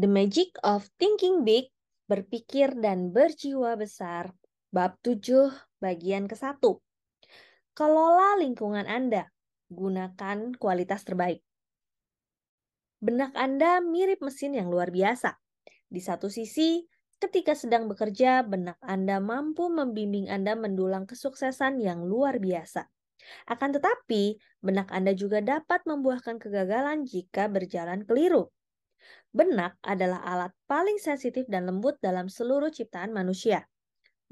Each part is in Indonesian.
The Magic of Thinking Big, Berpikir dan Berjiwa Besar, Bab 7, bagian ke-1. Kelola lingkungan Anda, gunakan kualitas terbaik. Benak Anda mirip mesin yang luar biasa. Di satu sisi, ketika sedang bekerja, benak Anda mampu membimbing Anda mendulang kesuksesan yang luar biasa. Akan tetapi, benak Anda juga dapat membuahkan kegagalan jika berjalan keliru. Benak adalah alat paling sensitif dan lembut dalam seluruh ciptaan manusia.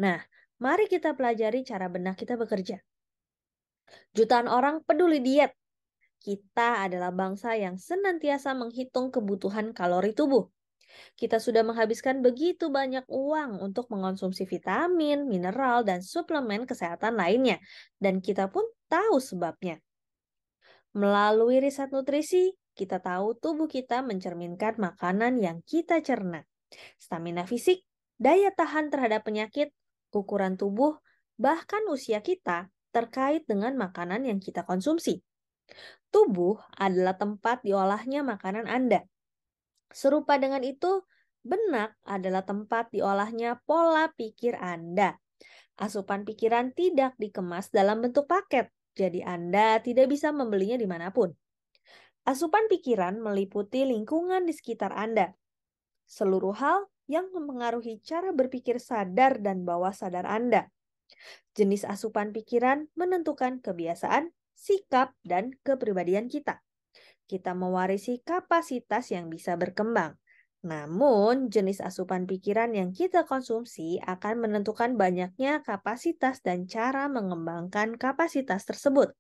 Nah, mari kita pelajari cara benak kita bekerja. Jutaan orang peduli diet. Kita adalah bangsa yang senantiasa menghitung kebutuhan kalori tubuh. Kita sudah menghabiskan begitu banyak uang untuk mengonsumsi vitamin, mineral, dan suplemen kesehatan lainnya, dan kita pun tahu sebabnya. Melalui riset nutrisi, kita tahu tubuh kita mencerminkan makanan yang kita cerna. Stamina fisik, daya tahan terhadap penyakit, ukuran tubuh, bahkan usia kita terkait dengan makanan yang kita konsumsi. Tubuh adalah tempat diolahnya makanan Anda. Serupa dengan itu, benak adalah tempat diolahnya pola pikir Anda. Asupan pikiran tidak dikemas dalam bentuk paket, jadi Anda tidak bisa membelinya dimanapun. Asupan pikiran meliputi lingkungan di sekitar Anda. Seluruh hal yang mempengaruhi cara berpikir sadar dan bawah sadar Anda. Jenis asupan pikiran menentukan kebiasaan, sikap, dan kepribadian kita. Kita mewarisi kapasitas yang bisa berkembang. Namun, jenis asupan pikiran yang kita konsumsi akan menentukan banyaknya kapasitas dan cara mengembangkan kapasitas tersebut.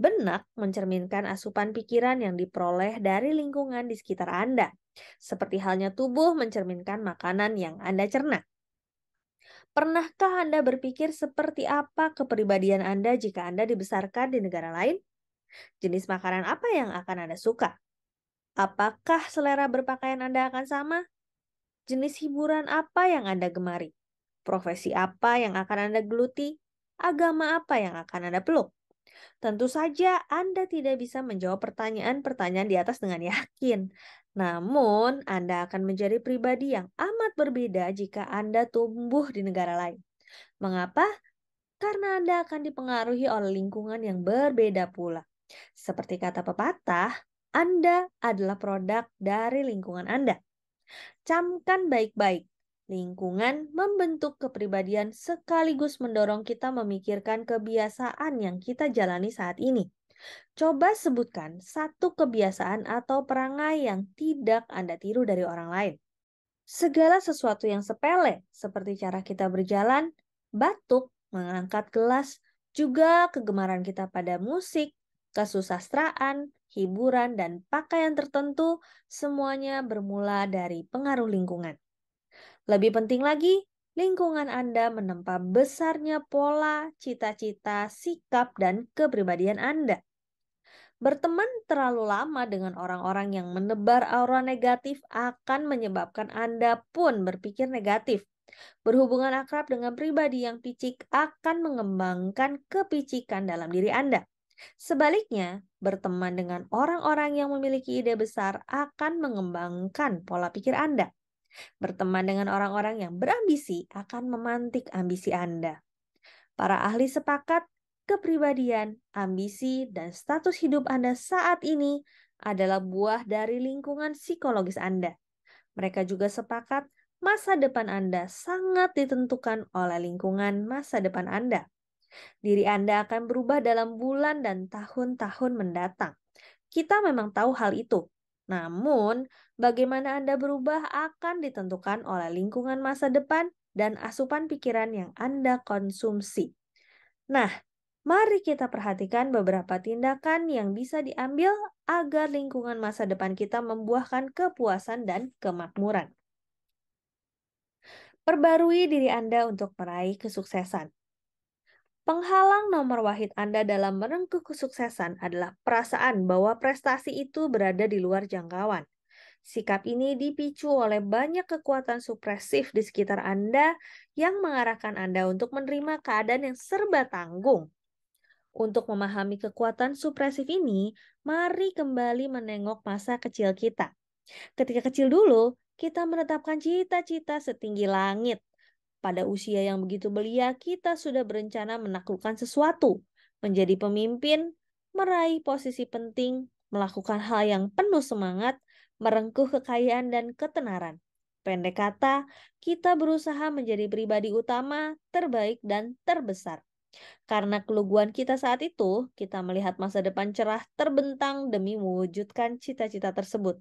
Benak mencerminkan asupan pikiran yang diperoleh dari lingkungan di sekitar Anda, seperti halnya tubuh mencerminkan makanan yang Anda cerna. Pernahkah Anda berpikir seperti apa kepribadian Anda jika Anda dibesarkan di negara lain? Jenis makanan apa yang akan Anda suka? Apakah selera berpakaian Anda akan sama? Jenis hiburan apa yang Anda gemari? Profesi apa yang akan Anda geluti? Agama apa yang akan Anda peluk? Tentu saja Anda tidak bisa menjawab pertanyaan-pertanyaan di atas dengan yakin. Namun, Anda akan menjadi pribadi yang amat berbeda jika Anda tumbuh di negara lain. Mengapa? Karena Anda akan dipengaruhi oleh lingkungan yang berbeda pula. Seperti kata pepatah, anda adalah produk dari lingkungan Anda. Camkan baik-baik Lingkungan membentuk kepribadian sekaligus mendorong kita memikirkan kebiasaan yang kita jalani saat ini. Coba sebutkan satu kebiasaan atau perangai yang tidak Anda tiru dari orang lain. Segala sesuatu yang sepele, seperti cara kita berjalan, batuk, mengangkat gelas, juga kegemaran kita pada musik, kesusastraan, hiburan, dan pakaian tertentu, semuanya bermula dari pengaruh lingkungan. Lebih penting lagi, lingkungan Anda menempa besarnya pola, cita-cita, sikap, dan kepribadian Anda. Berteman terlalu lama dengan orang-orang yang menebar aura negatif akan menyebabkan Anda pun berpikir negatif. Berhubungan akrab dengan pribadi yang picik akan mengembangkan kepicikan dalam diri Anda. Sebaliknya, berteman dengan orang-orang yang memiliki ide besar akan mengembangkan pola pikir Anda. Berteman dengan orang-orang yang berambisi akan memantik ambisi Anda. Para ahli sepakat, kepribadian, ambisi, dan status hidup Anda saat ini adalah buah dari lingkungan psikologis Anda. Mereka juga sepakat masa depan Anda sangat ditentukan oleh lingkungan masa depan Anda. Diri Anda akan berubah dalam bulan dan tahun-tahun mendatang. Kita memang tahu hal itu, namun, bagaimana Anda berubah akan ditentukan oleh lingkungan masa depan dan asupan pikiran yang Anda konsumsi. Nah, mari kita perhatikan beberapa tindakan yang bisa diambil agar lingkungan masa depan kita membuahkan kepuasan dan kemakmuran. Perbarui diri Anda untuk meraih kesuksesan. Penghalang nomor wahid Anda dalam merengkuh kesuksesan adalah perasaan bahwa prestasi itu berada di luar jangkauan. Sikap ini dipicu oleh banyak kekuatan supresif di sekitar Anda yang mengarahkan Anda untuk menerima keadaan yang serba tanggung. Untuk memahami kekuatan supresif ini, mari kembali menengok masa kecil kita. Ketika kecil dulu, kita menetapkan cita-cita setinggi langit pada usia yang begitu belia, kita sudah berencana menaklukkan sesuatu, menjadi pemimpin, meraih posisi penting, melakukan hal yang penuh semangat, merengkuh kekayaan dan ketenaran. Pendek kata, kita berusaha menjadi pribadi utama, terbaik, dan terbesar. Karena keluguan kita saat itu, kita melihat masa depan cerah terbentang demi mewujudkan cita-cita tersebut.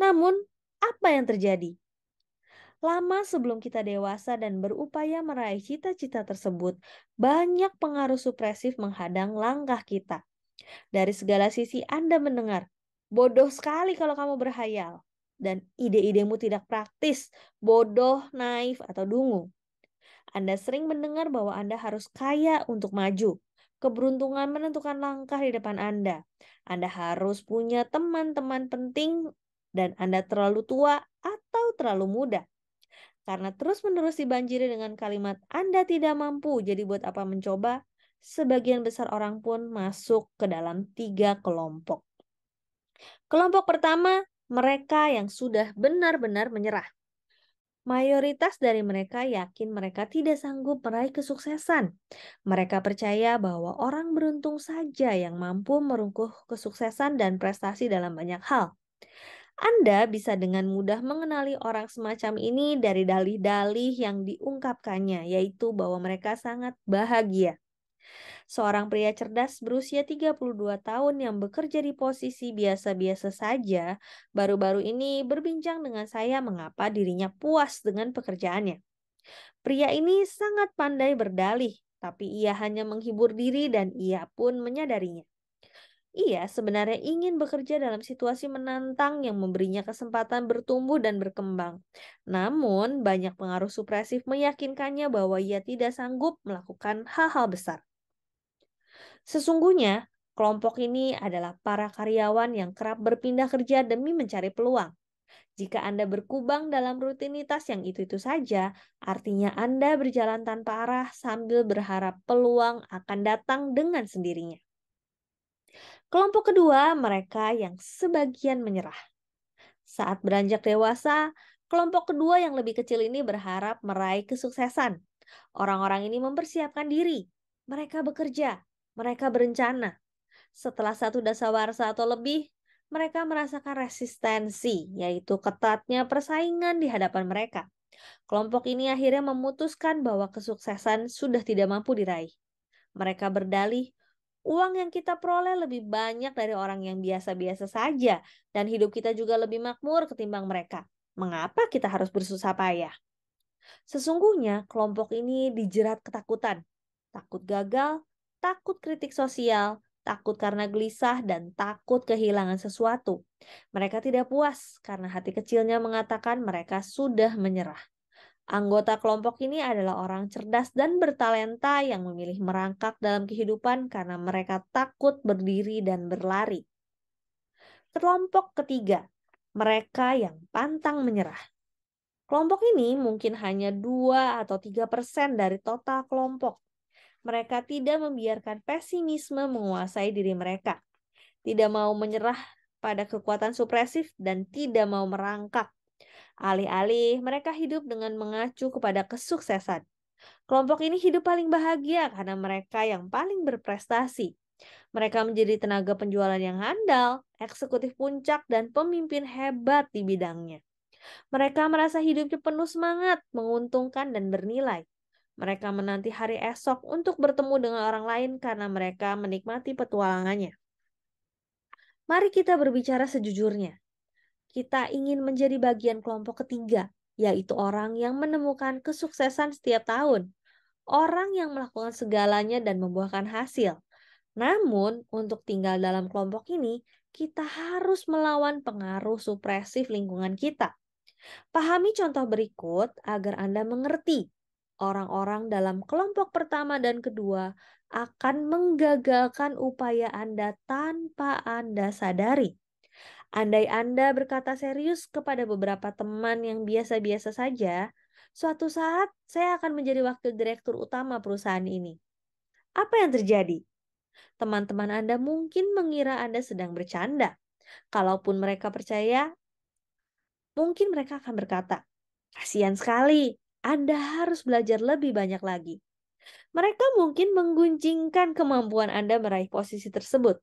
Namun, apa yang terjadi? Lama sebelum kita dewasa dan berupaya meraih cita-cita tersebut, banyak pengaruh supresif menghadang langkah kita. Dari segala sisi Anda mendengar, bodoh sekali kalau kamu berhayal, dan ide-idemu tidak praktis, bodoh, naif, atau dungu. Anda sering mendengar bahwa Anda harus kaya untuk maju. Keberuntungan menentukan langkah di depan Anda. Anda harus punya teman-teman penting dan Anda terlalu tua atau terlalu muda. Karena terus-menerus dibanjiri dengan kalimat Anda tidak mampu, jadi buat apa mencoba? Sebagian besar orang pun masuk ke dalam tiga kelompok. Kelompok pertama, mereka yang sudah benar-benar menyerah. Mayoritas dari mereka yakin mereka tidak sanggup meraih kesuksesan. Mereka percaya bahwa orang beruntung saja yang mampu merungkuh kesuksesan dan prestasi dalam banyak hal. Anda bisa dengan mudah mengenali orang semacam ini dari dalih-dalih yang diungkapkannya, yaitu bahwa mereka sangat bahagia. Seorang pria cerdas berusia 32 tahun yang bekerja di posisi biasa-biasa saja, baru-baru ini berbincang dengan saya mengapa dirinya puas dengan pekerjaannya. Pria ini sangat pandai berdalih, tapi ia hanya menghibur diri dan ia pun menyadarinya. Ia sebenarnya ingin bekerja dalam situasi menantang yang memberinya kesempatan bertumbuh dan berkembang. Namun, banyak pengaruh supresif meyakinkannya bahwa ia tidak sanggup melakukan hal-hal besar. Sesungguhnya, kelompok ini adalah para karyawan yang kerap berpindah kerja demi mencari peluang. Jika Anda berkubang dalam rutinitas yang itu-itu saja, artinya Anda berjalan tanpa arah sambil berharap peluang akan datang dengan sendirinya. Kelompok kedua, mereka yang sebagian menyerah. Saat beranjak dewasa, kelompok kedua yang lebih kecil ini berharap meraih kesuksesan. Orang-orang ini mempersiapkan diri, mereka bekerja, mereka berencana. Setelah satu dasawarsa atau lebih, mereka merasakan resistensi, yaitu ketatnya persaingan di hadapan mereka. Kelompok ini akhirnya memutuskan bahwa kesuksesan sudah tidak mampu diraih. Mereka berdalih Uang yang kita peroleh lebih banyak dari orang yang biasa-biasa saja, dan hidup kita juga lebih makmur ketimbang mereka. Mengapa kita harus bersusah payah? Sesungguhnya, kelompok ini dijerat ketakutan, takut gagal, takut kritik sosial, takut karena gelisah, dan takut kehilangan sesuatu. Mereka tidak puas karena hati kecilnya mengatakan mereka sudah menyerah. Anggota kelompok ini adalah orang cerdas dan bertalenta yang memilih merangkak dalam kehidupan karena mereka takut berdiri dan berlari. Kelompok ketiga, mereka yang pantang menyerah. Kelompok ini mungkin hanya 2 atau 3 persen dari total kelompok. Mereka tidak membiarkan pesimisme menguasai diri mereka. Tidak mau menyerah pada kekuatan supresif dan tidak mau merangkak. Alih-alih mereka hidup dengan mengacu kepada kesuksesan. Kelompok ini hidup paling bahagia karena mereka yang paling berprestasi. Mereka menjadi tenaga penjualan yang handal, eksekutif puncak, dan pemimpin hebat di bidangnya. Mereka merasa hidupnya penuh semangat, menguntungkan, dan bernilai. Mereka menanti hari esok untuk bertemu dengan orang lain karena mereka menikmati petualangannya. Mari kita berbicara sejujurnya kita ingin menjadi bagian kelompok ketiga, yaitu orang yang menemukan kesuksesan setiap tahun, orang yang melakukan segalanya dan membuahkan hasil. Namun, untuk tinggal dalam kelompok ini, kita harus melawan pengaruh supresif lingkungan kita. Pahami contoh berikut agar Anda mengerti. Orang-orang dalam kelompok pertama dan kedua akan menggagalkan upaya Anda tanpa Anda sadari. Andai Anda berkata serius kepada beberapa teman yang biasa-biasa saja, suatu saat saya akan menjadi wakil direktur utama perusahaan ini. Apa yang terjadi? Teman-teman Anda mungkin mengira Anda sedang bercanda. Kalaupun mereka percaya, mungkin mereka akan berkata, "Kasihan sekali, Anda harus belajar lebih banyak lagi." Mereka mungkin menggunjingkan kemampuan Anda meraih posisi tersebut.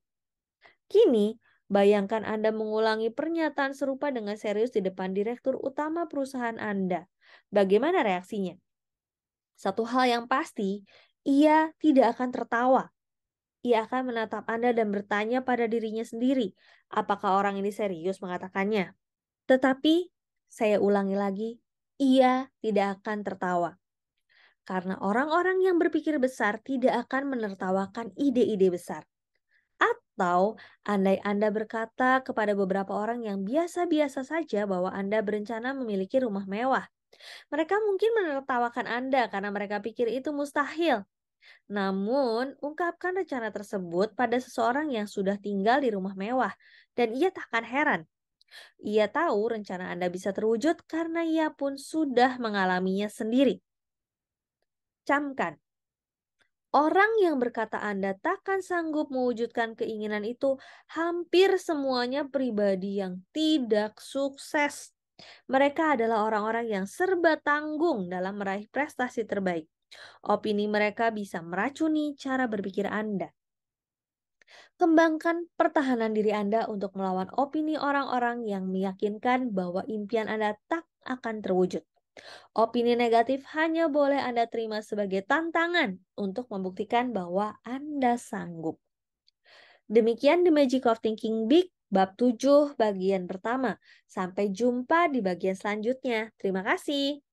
Kini, Bayangkan Anda mengulangi pernyataan serupa dengan serius di depan direktur utama perusahaan Anda. Bagaimana reaksinya? Satu hal yang pasti, ia tidak akan tertawa. Ia akan menatap Anda dan bertanya pada dirinya sendiri, apakah orang ini serius mengatakannya. Tetapi, saya ulangi lagi, ia tidak akan tertawa. Karena orang-orang yang berpikir besar tidak akan menertawakan ide-ide besar. Atau andai Anda berkata kepada beberapa orang yang biasa-biasa saja bahwa Anda berencana memiliki rumah mewah. Mereka mungkin menertawakan Anda karena mereka pikir itu mustahil. Namun, ungkapkan rencana tersebut pada seseorang yang sudah tinggal di rumah mewah, dan ia takkan heran ia tahu rencana Anda bisa terwujud karena ia pun sudah mengalaminya sendiri. Camkan, Orang yang berkata Anda takkan sanggup mewujudkan keinginan itu hampir semuanya pribadi yang tidak sukses. Mereka adalah orang-orang yang serba tanggung dalam meraih prestasi terbaik. Opini mereka bisa meracuni cara berpikir Anda. Kembangkan pertahanan diri Anda untuk melawan opini orang-orang yang meyakinkan bahwa impian Anda tak akan terwujud. Opini negatif hanya boleh Anda terima sebagai tantangan untuk membuktikan bahwa Anda sanggup. Demikian The Magic of Thinking Big bab 7 bagian pertama. Sampai jumpa di bagian selanjutnya. Terima kasih.